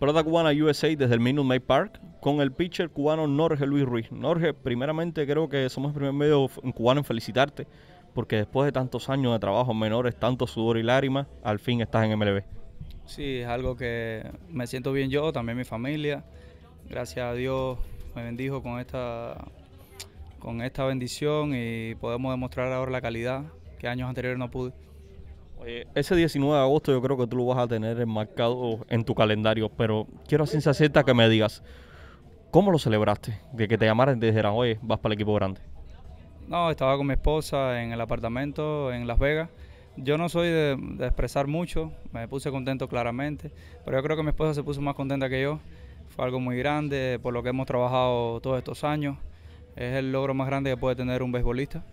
Product Cubana USA desde el Minute Maid Park con el pitcher cubano Norge Luis Ruiz. Norge, primeramente creo que somos el primer medio cubano en felicitarte porque después de tantos años de trabajo menores, tanto sudor y lágrimas, al fin estás en MLB. Sí, es algo que me siento bien yo, también mi familia. Gracias a Dios me bendijo con esta, con esta bendición y podemos demostrar ahora la calidad que años anteriores no pude ese 19 de agosto yo creo que tú lo vas a tener enmarcado en tu calendario, pero quiero a ciencia que me digas, ¿cómo lo celebraste? De que te llamaran y te dijeran, oye, vas para el equipo grande. No, estaba con mi esposa en el apartamento en Las Vegas. Yo no soy de, de expresar mucho, me puse contento claramente, pero yo creo que mi esposa se puso más contenta que yo. Fue algo muy grande por lo que hemos trabajado todos estos años. Es el logro más grande que puede tener un beisbolista.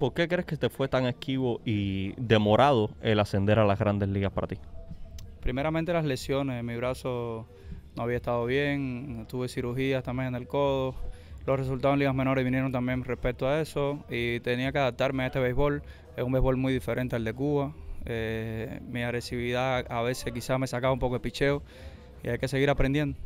¿por qué crees que te fue tan esquivo y demorado el ascender a las grandes ligas para ti? Primeramente las lesiones, mi brazo no había estado bien, tuve cirugías también en el codo, los resultados en ligas menores vinieron también respecto a eso y tenía que adaptarme a este béisbol, es un béisbol muy diferente al de Cuba, eh, mi agresividad a veces quizás me sacaba un poco de picheo y hay que seguir aprendiendo.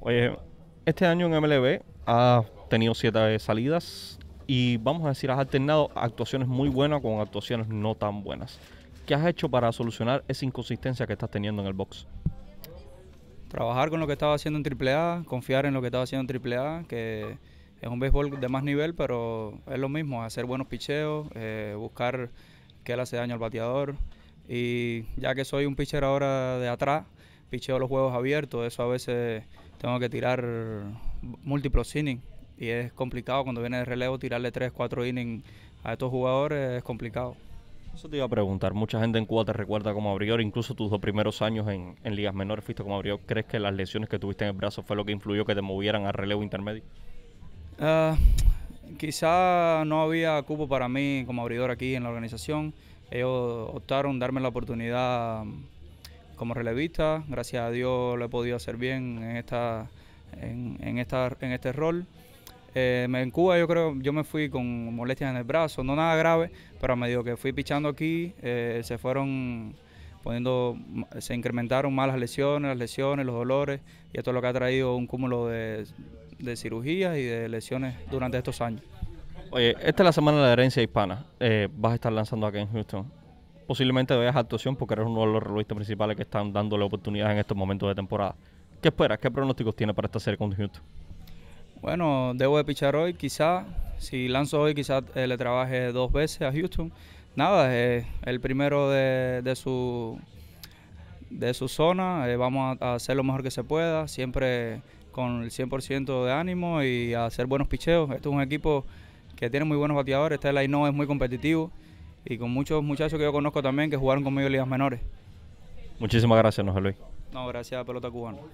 Oye, este año en MLB ha tenido siete salidas, y vamos a decir, has alternado actuaciones muy buenas con actuaciones no tan buenas. ¿Qué has hecho para solucionar esa inconsistencia que estás teniendo en el box? Trabajar con lo que estaba haciendo en AAA, confiar en lo que estaba haciendo en AAA, que es un béisbol de más nivel, pero es lo mismo, hacer buenos picheos, eh, buscar qué le hace daño al bateador. Y ya que soy un pitcher ahora de atrás, picheo los juegos abiertos, eso a veces tengo que tirar múltiples innings y es complicado cuando viene de relevo tirarle 3, 4 innings a estos jugadores es complicado. Eso te iba a preguntar. Mucha gente en Cuba te recuerda como abridor, incluso tus dos primeros años en, ligas menores fuiste como abridor. ¿Crees que las lesiones que tuviste en el brazo fue lo que influyó que te movieran a relevo intermedio? Ah, quizá no había cupo para mí como abridor aquí en la organización. Ellos optaron darme la oportunidad mm, como relevista. Gracias a Dios lo he podido hacer bien en esta, en esta, en este rol. Eh, en Cuba yo creo, yo me fui con molestias en el brazo, no nada grave, pero a medida que fui pichando aquí, eh, se fueron poniendo, se incrementaron más las lesiones, las lesiones, los dolores, y esto es lo que ha traído un cúmulo de, cirugías y de lesiones durante estos años. Oye, esta es la semana de la herencia hispana, eh, vas a estar lanzando aquí en Houston. Posiblemente veas actuación porque eres uno de los rolistas principales que están dándole oportunidad en estos momentos de temporada. ¿Qué esperas? ¿Qué pronósticos tienes para esta serie con Houston? Bueno, debo de pichar hoy, quizá. Si lanzo hoy, quizá eh, le trabaje dos veces a Houston. Nada, es eh, el primero de, su, de su zona. Eh, vamos a, hacer lo mejor que se pueda, siempre con el 100% de ánimo y a hacer buenos picheos. Este es un equipo que tiene muy buenos bateadores. Este no es muy competitivo y con muchos muchachos que yo conozco también que jugaron conmigo en ligas menores. Muchísimas gracias, José Luis. No, gracias Pelota Cubana.